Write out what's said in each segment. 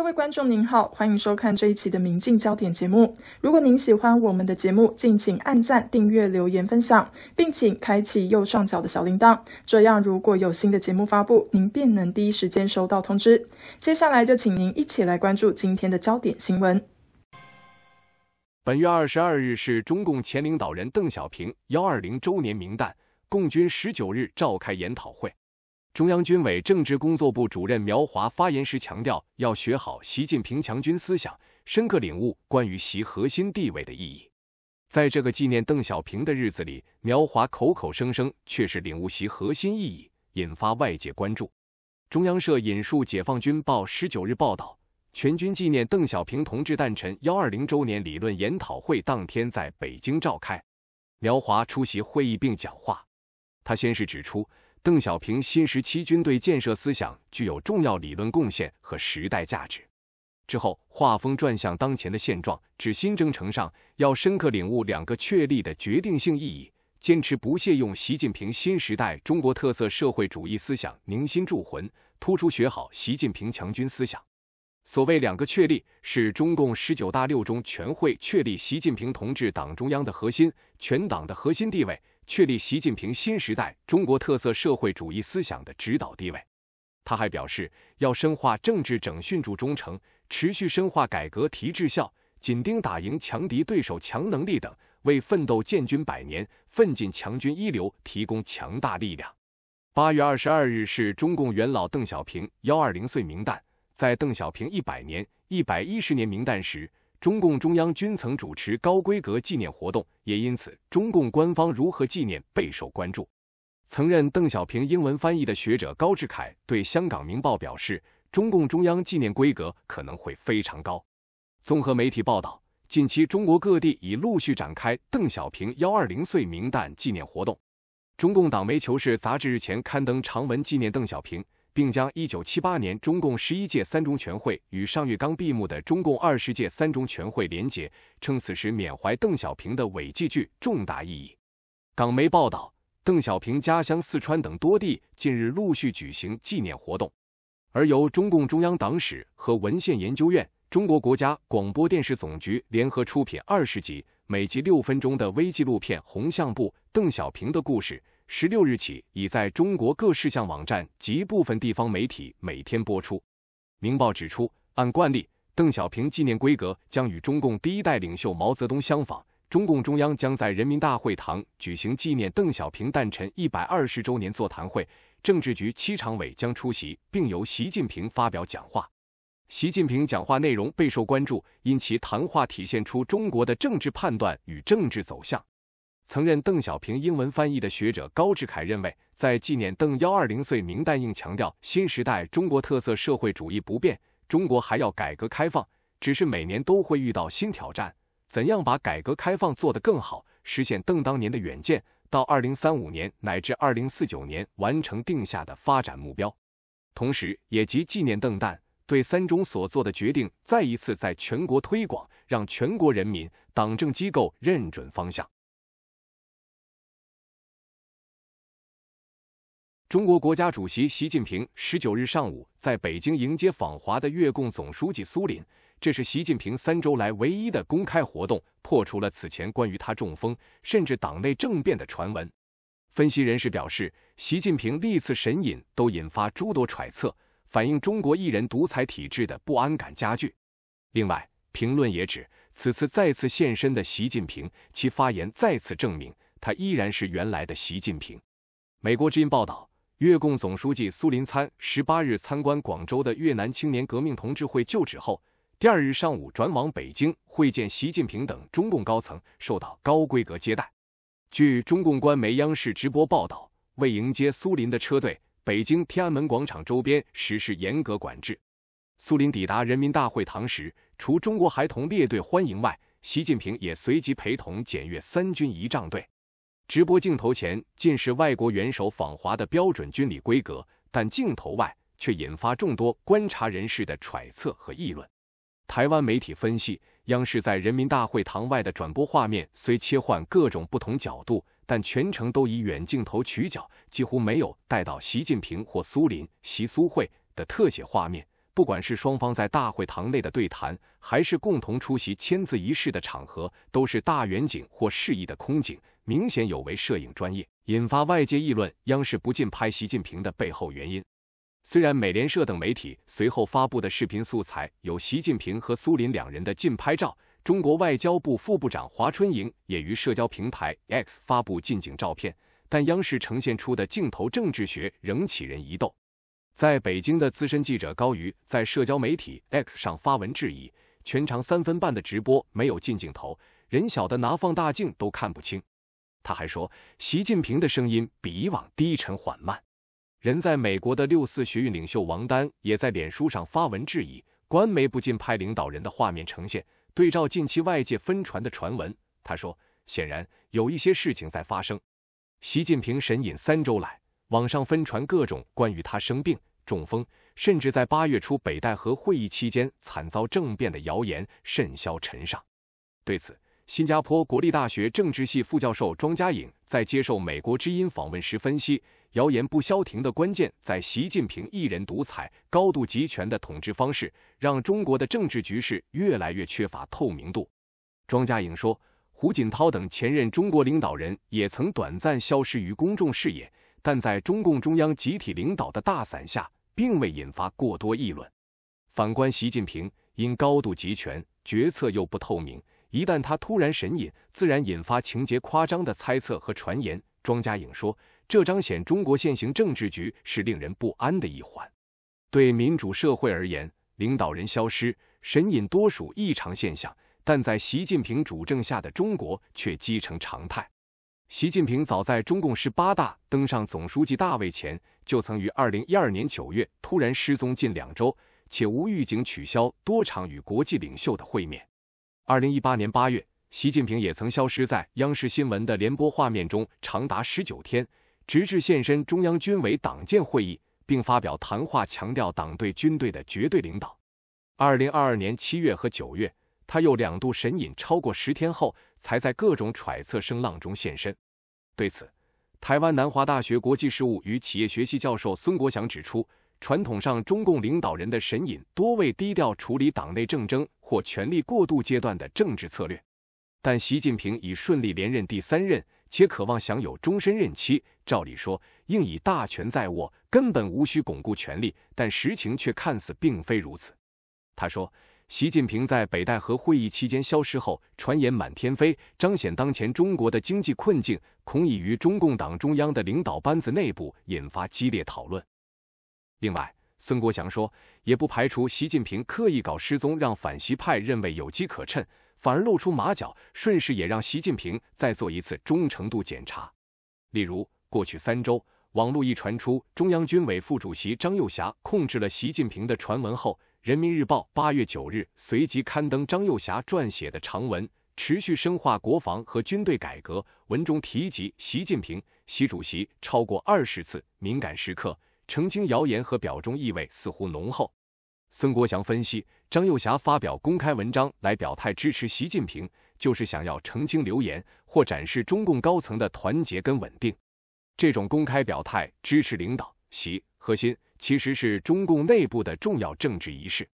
各位观众您好，欢迎收看这一期的《明镜焦点》节目。如果您喜欢我们的节目，敬请按赞、订阅、留言、分享，并请开启右上角的小铃铛，这样如果有新的节目发布，您便能第一时间收到通知。接下来就请您一起来关注今天的焦点新闻。本月二十二日是中共前领导人邓小平幺二零周年名单，共军十九日召开研讨会。中央军委政治工作部主任苗华发言时强调，要学好习近平强军思想，深刻领悟关于习核心地位的意义。在这个纪念邓小平的日子里，苗华口口声声却是领悟习核心意义，引发外界关注。中央社引述解放军报十九日报道，全军纪念邓小平同志诞辰幺二零周年理论研讨会当天在北京召开，苗华出席会议并讲话。他先是指出。邓小平新时期军队建设思想具有重要理论贡献和时代价值。之后，画风转向当前的现状，指新征程上要深刻领悟两个确立的决定性意义，坚持不懈用习近平新时代中国特色社会主义思想凝心铸魂，突出学好习近平强军思想。所谓两个确立，是中共十九大六中全会确立习近平同志党中央的核心、全党的核心地位。确立习近平新时代中国特色社会主义思想的指导地位。他还表示，要深化政治整训助忠诚，持续深化改革提质效，紧盯打赢强敌对手强能力等，为奋斗建军百年、奋进强军一流提供强大力量。八月二十二日是中共元老邓小平幺二零岁名诞，在邓小平一百年、一百一十年名诞时。中共中央均曾主持高规格纪念活动，也因此，中共官方如何纪念备受关注。曾任邓小平英文翻译的学者高志凯对香港明报表示，中共中央纪念规格可能会非常高。综合媒体报道，近期中国各地已陆续展开邓小平幺二零岁名诞纪念活动。中共党媒《求是》杂志日前刊登长文纪念邓小平。并将一九七八年中共十一届三中全会与上月刚闭幕的中共二十届三中全会联结，称此时缅怀邓小平的伟绩具重大意义。港媒报道，邓小平家乡四川等多地近日陆续举行纪念活动，而由中共中央党史和文献研究院、中国国家广播电视总局联合出品二十集，每集六分钟的微纪录片《红相簿：邓小平的故事》。十六日起，已在中国各事项网站及部分地方媒体每天播出。明报指出，按惯例，邓小平纪念规格将与中共第一代领袖毛泽东相仿。中共中央将在人民大会堂举行纪念邓小平诞辰一百二十周年座谈会，政治局七常委将出席，并由习近平发表讲话。习近平讲话内容备受关注，因其谈话体现出中国的政治判断与政治走向。曾任邓小平英文翻译的学者高志凯认为，在纪念邓幺二零岁，明旦应强调新时代中国特色社会主义不变，中国还要改革开放，只是每年都会遇到新挑战，怎样把改革开放做得更好，实现邓当年的远见，到二零三五年乃至二零四九年完成定下的发展目标，同时也即纪念邓旦对三中所做的决定，再一次在全国推广，让全国人民、党政机构认准方向。中国国家主席习近平十九日上午在北京迎接访华的越共总书记苏林，这是习近平三周来唯一的公开活动，破除了此前关于他中风甚至党内政变的传闻。分析人士表示，习近平历次神隐都引发诸多揣测，反映中国一人独裁体制的不安感加剧。另外，评论也指，此次再次现身的习近平，其发言再次证明他依然是原来的习近平。美国之音报道。越共总书记苏林参十八日参观广州的越南青年革命同志会旧址后，第二日上午转往北京会见习近平等中共高层，受到高规格接待。据中共官媒央视直播报道，为迎接苏林的车队，北京天安门广场周边实施严格管制。苏林抵达人民大会堂时，除中国孩童列队欢迎外，习近平也随即陪同检阅三军仪仗队。直播镜头前尽是外国元首访华的标准军礼规格，但镜头外却引发众多观察人士的揣测和议论。台湾媒体分析，央视在人民大会堂外的转播画面虽切换各种不同角度，但全程都以远镜头取角，几乎没有带到习近平或苏林习苏会的特写画面。不管是双方在大会堂内的对谈，还是共同出席签字仪式的场合，都是大远景或适宜的空景。明显有违摄影专业，引发外界议论。央视不禁拍习近平的背后原因，虽然美联社等媒体随后发布的视频素材有习近平和苏林两人的近拍照，中国外交部副部长华春莹也于社交平台 X 发布近景照片，但央视呈现出的镜头政治学仍起人疑窦。在北京的资深记者高瑜在社交媒体 X 上发文质疑：全长三分半的直播没有近镜头，人小的拿放大镜都看不清。他还说，习近平的声音比以往低沉缓慢。人在美国的六四学运领袖王丹也在脸书上发文质疑，官媒不禁拍领导人的画面呈现，对照近期外界分传的传闻，他说，显然有一些事情在发生。习近平神隐三周来，网上分传各种关于他生病、中风，甚至在八月初北戴河会议期间惨遭政变的谣言甚嚣尘上。对此，新加坡国立大学政治系副教授庄家颖在接受美国之音访问时分析，谣言不消停的关键在习近平一人独裁、高度集权的统治方式，让中国的政治局势越来越缺乏透明度。庄家颖说，胡锦涛等前任中国领导人也曾短暂消失于公众视野，但在中共中央集体领导的大伞下，并未引发过多议论。反观习近平，因高度集权，决策又不透明。一旦他突然神隐，自然引发情节夸张的猜测和传言。庄家颖说：“这彰显中国现行政治局是令人不安的一环。对民主社会而言，领导人消失、神隐多属异常现象，但在习近平主政下的中国却积成常态。习近平早在中共十八大登上总书记大位前，就曾于二零一二年九月突然失踪近两周，且无预警取消多场与国际领袖的会面。”二零一八年八月，习近平也曾消失在央视新闻的联播画面中长达十九天，直至现身中央军委党建会议，并发表谈话强调党对军队的绝对领导。二零二二年七月和九月，他又两度神隐，超过十天后才在各种揣测声浪中现身。对此，台湾南华大学国际事务与企业学系教授孙国祥指出。传统上，中共领导人的神隐多为低调处理党内政争或权力过渡阶段的政治策略。但习近平已顺利连任第三任，且渴望享有终身任期，照理说应以大权在握，根本无需巩固权力。但实情却看似并非如此。他说，习近平在北戴河会议期间消失后，传言满天飞，彰显当前中国的经济困境，恐已于中共党中央的领导班子内部引发激烈讨论。另外，孙国祥说，也不排除习近平刻意搞失踪，让反习派认为有机可趁，反而露出马脚，顺势也让习近平再做一次忠诚度检查。例如，过去三周，网络一传出中央军委副主席张又侠控制了习近平的传闻后，《人民日报》八月九日随即刊登张又侠撰写的长文，持续深化国防和军队改革，文中提及习近平、习主席超过二十次，敏感时刻。澄清谣言和表中意味似乎浓厚。孙国祥分析，张幼霞发表公开文章来表态支持习近平，就是想要澄清流言或展示中共高层的团结跟稳定。这种公开表态支持领导习核心，其实是中共内部的重要政治仪式。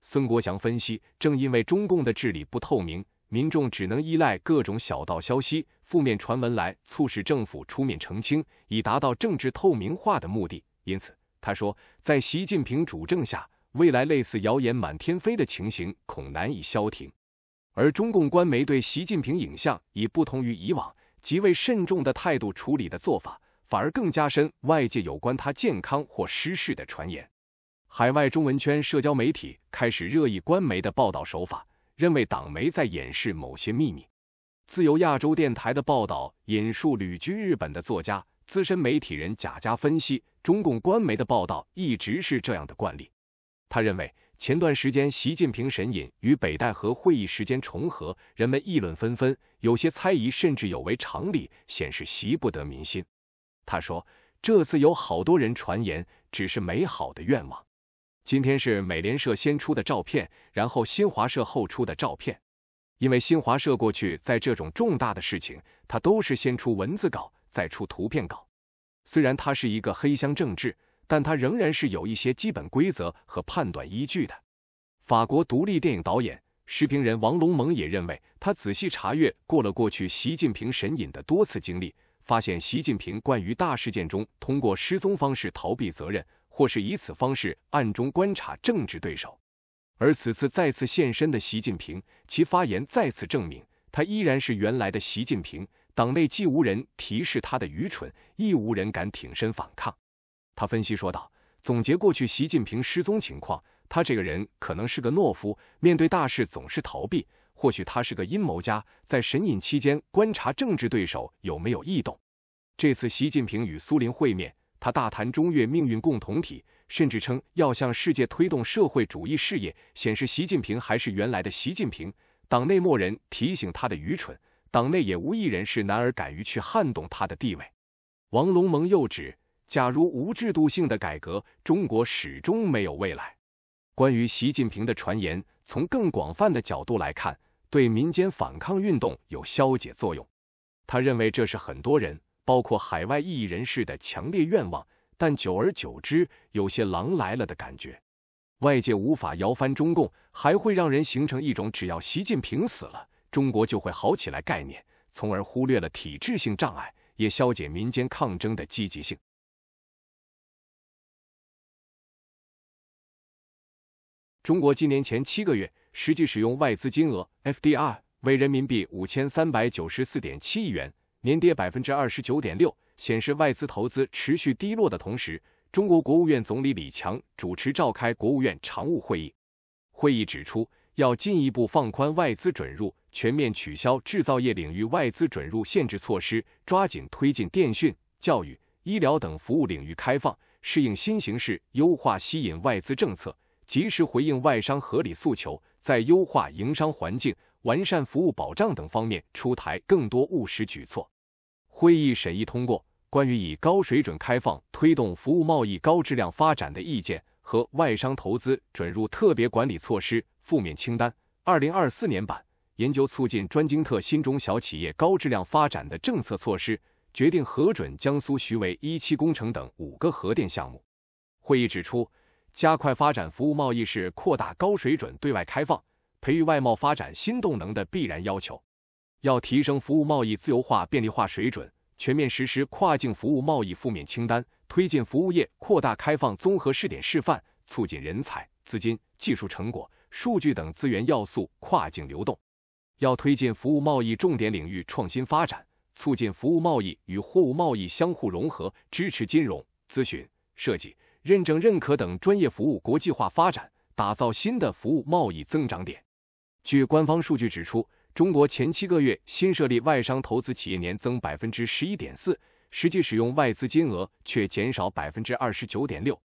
孙国祥分析，正因为中共的治理不透明，民众只能依赖各种小道消息、负面传闻来促使政府出面澄清，以达到政治透明化的目的。因此，他说，在习近平主政下，未来类似谣言满天飞的情形恐难以消停。而中共官媒对习近平影像以不同于以往极为慎重的态度处理的做法，反而更加深外界有关他健康或失事的传言。海外中文圈社交媒体开始热议官媒的报道手法，认为党媒在掩饰某些秘密。自由亚洲电台的报道引述旅居日本的作家。资深媒体人贾家分析，中共官媒的报道一直是这样的惯例。他认为，前段时间习近平神隐与北戴河会议时间重合，人们议论纷纷，有些猜疑甚至有违常理，显示习不得民心。他说，这次有好多人传言，只是美好的愿望。今天是美联社先出的照片，然后新华社后出的照片，因为新华社过去在这种重大的事情，他都是先出文字稿。再出图片稿，虽然他是一个黑箱政治，但他仍然是有一些基本规则和判断依据的。法国独立电影导演、视频人王龙蒙也认为，他仔细查阅过了过去习近平神隐的多次经历，发现习近平惯于大事件中通过失踪方式逃避责任，或是以此方式暗中观察政治对手。而此次再次现身的习近平，其发言再次证明，他依然是原来的习近平。党内既无人提示他的愚蠢，亦无人敢挺身反抗。他分析说道：“总结过去，习近平失踪情况，他这个人可能是个懦夫，面对大事总是逃避。或许他是个阴谋家，在神隐期间观察政治对手有没有异动。这次习近平与苏林会面，他大谈中越命运共同体，甚至称要向世界推动社会主义事业，显示习近平还是原来的习近平。党内默人提醒他的愚蠢。”党内也无一人是男儿敢于去撼动他的地位。王龙蒙又指，假如无制度性的改革，中国始终没有未来。关于习近平的传言，从更广泛的角度来看，对民间反抗运动有消解作用。他认为这是很多人，包括海外异议人士的强烈愿望。但久而久之，有些狼来了的感觉。外界无法摇翻中共，还会让人形成一种只要习近平死了。中国就会好起来，概念，从而忽略了体制性障碍，也消解民间抗争的积极性。中国今年前七个月实际使用外资金额 FDR 为人民币五千三百九十四点七亿元，年跌百分之二十九点六，显示外资投资持续低落的同时，中国国务院总理李强主持召开国务院常务会议，会议指出要进一步放宽外资准入。全面取消制造业领域外资准入限制措施，抓紧推进电讯、教育、医疗等服务领域开放，适应新形势，优化吸引外资政策，及时回应外商合理诉求，在优化营商环境、完善服务保障等方面出台更多务实举措。会议审议通过《关于以高水准开放推动服务贸易高质量发展的意见》和《外商投资准入特别管理措施（负面清单）》（二零二四年版）。研究促进专精特新中小企业高质量发展的政策措施，决定核准江苏徐圩一期工程等五个核电项目。会议指出，加快发展服务贸易是扩大高水准对外开放、培育外贸发展新动能的必然要求。要提升服务贸易自由化便利化水准，全面实施跨境服务贸易负面清单，推进服务业扩大开放综合试点示范，促进人才、资金、技术、成果、数据等资源要素跨境流动。要推进服务贸易重点领域创新发展，促进服务贸易与货物贸易相互融合，支持金融、咨询、设计、认证、认可等专业服务国际化发展，打造新的服务贸易增长点。据官方数据指出，中国前七个月新设立外商投资企业年增百分之十一点四，实际使用外资金额却减少百分之二十九点六。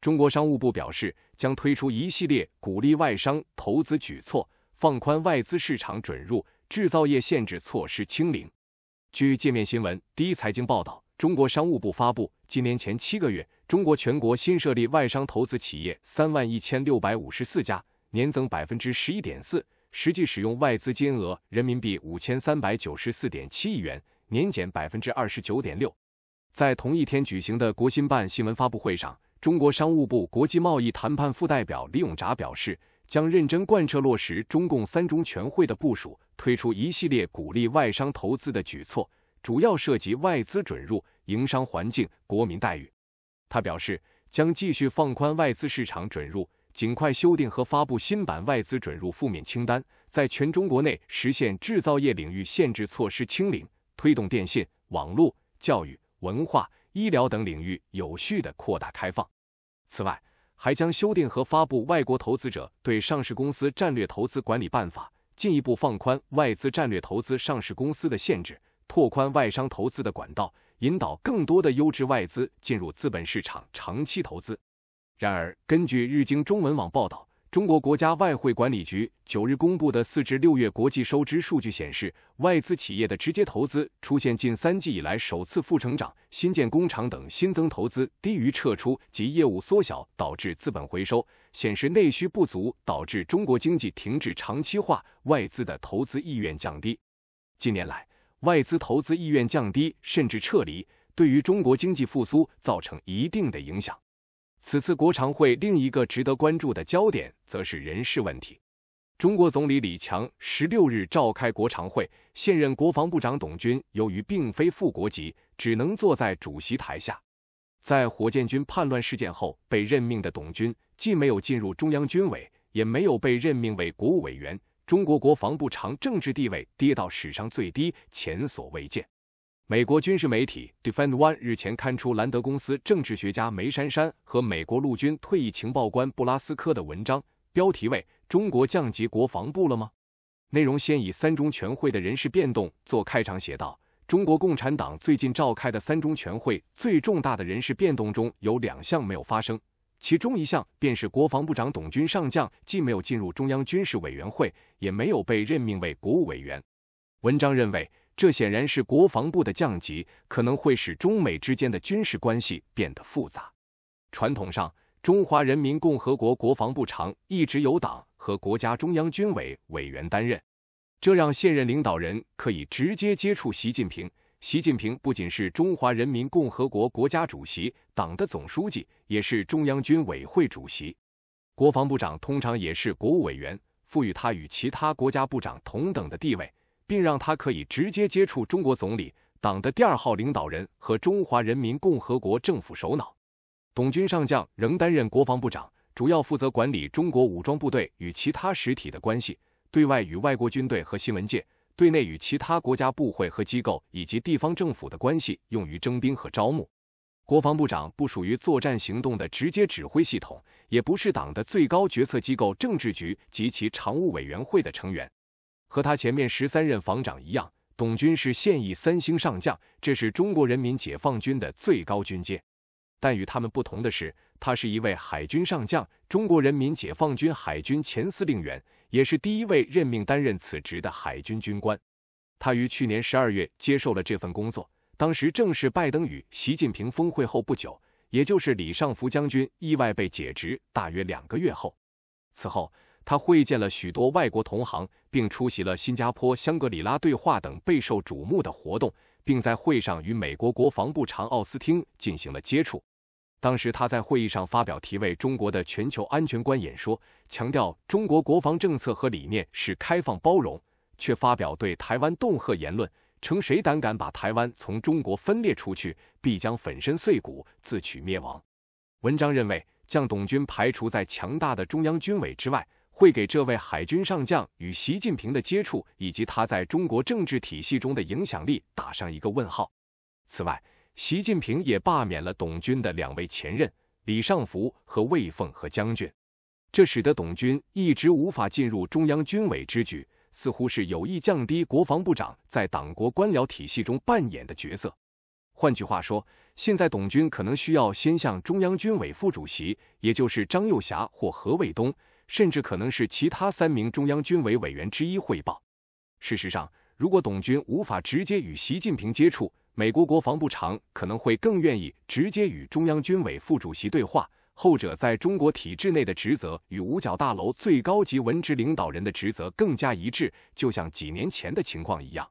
中国商务部表示，将推出一系列鼓励外商投资举措。放宽外资市场准入，制造业限制措施清零。据界面新闻、第一财经报道，中国商务部发布，今年前七个月，中国全国新设立外商投资企业三万一千六百五十四家，年增百分之十一点四，实际使用外资金额人民币五千三百九十四点七亿元，年减百分之二十九点六。在同一天举行的国新办新闻发布会上，中国商务部国际贸易谈判副代表李永闸表示。将认真贯彻落实中共三中全会的部署，推出一系列鼓励外商投资的举措，主要涉及外资准入、营商环境、国民待遇。他表示，将继续放宽外资市场准入，尽快修订和发布新版外资准入负面清单，在全中国内实现制造业领域限制措施清零，推动电信、网络、教育、文化、医疗等领域有序的扩大开放。此外，还将修订和发布《外国投资者对上市公司战略投资管理办法》，进一步放宽外资战略投资上市公司的限制，拓宽外商投资的管道，引导更多的优质外资进入资本市场长期投资。然而，根据日经中文网报道。中国国家外汇管理局九日公布的四至六月国际收支数据显示，外资企业的直接投资出现近三季以来首次负成长，新建工厂等新增投资低于撤出及业务缩小导致资本回收，显示内需不足导致中国经济停滞长期化，外资的投资意愿降低。近年来，外资投资意愿降低甚至撤离，对于中国经济复苏造成一定的影响。此次国常会另一个值得关注的焦点，则是人事问题。中国总理李强十六日召开国常会，现任国防部长董军由于并非副国级，只能坐在主席台下。在火箭军叛乱事件后被任命的董军，既没有进入中央军委，也没有被任命为国务委员，中国国防部长政治地位跌到史上最低，前所未见。美国军事媒体《Defend One》日前刊出兰德公司政治学家梅珊珊和美国陆军退役情报官布拉斯科的文章，标题为《中国降级国防部了吗》。内容先以三中全会的人事变动做开场，写道：中国共产党最近召开的三中全会最重大的人事变动中有两项没有发生，其中一项便是国防部长董军上将既没有进入中央军事委员会，也没有被任命为国务委员。文章认为。这显然是国防部的降级，可能会使中美之间的军事关系变得复杂。传统上，中华人民共和国国防部长一直由党和国家中央军委委员担任，这让现任领导人可以直接接触习近平。习近平不仅是中华人民共和国国家主席、党的总书记，也是中央军委会主席。国防部长通常也是国务委员，赋予他与其他国家部长同等的地位。并让他可以直接接触中国总理、党的第二号领导人和中华人民共和国政府首脑。董军上将仍担任国防部长，主要负责管理中国武装部队与其他实体的关系，对外与外国军队和新闻界，对内与其他国家部会和机构以及地方政府的关系，用于征兵和招募。国防部长不属于作战行动的直接指挥系统，也不是党的最高决策机构政治局及其常务委员会的成员。和他前面十三任防长一样，董军是现役三星上将，这是中国人民解放军的最高军阶。但与他们不同的是，他是一位海军上将，中国人民解放军海军前司令员，也是第一位任命担任此职的海军军官。他于去年十二月接受了这份工作，当时正是拜登与习近平峰会后不久，也就是李尚福将军意外被解职大约两个月后。此后。他会见了许多外国同行，并出席了新加坡香格里拉对话等备受瞩目的活动，并在会上与美国国防部长奥斯汀进行了接触。当时他在会议上发表题为《中国的全球安全观》演说，强调中国国防政策和理念是开放包容，却发表对台湾恫吓言论，称谁胆敢把台湾从中国分裂出去，必将粉身碎骨，自取灭亡。文章认为，将董军排除在强大的中央军委之外。会给这位海军上将与习近平的接触，以及他在中国政治体系中的影响力打上一个问号。此外，习近平也罢免了董军的两位前任李尚福和魏凤和将军，这使得董军一直无法进入中央军委之举，似乎是有意降低国防部长在党国官僚体系中扮演的角色。换句话说，现在董军可能需要先向中央军委副主席，也就是张幼霞或何卫东。甚至可能是其他三名中央军委委员之一汇报。事实上，如果董军无法直接与习近平接触，美国国防部长可能会更愿意直接与中央军委副主席对话，后者在中国体制内的职责与五角大楼最高级文职领导人的职责更加一致，就像几年前的情况一样。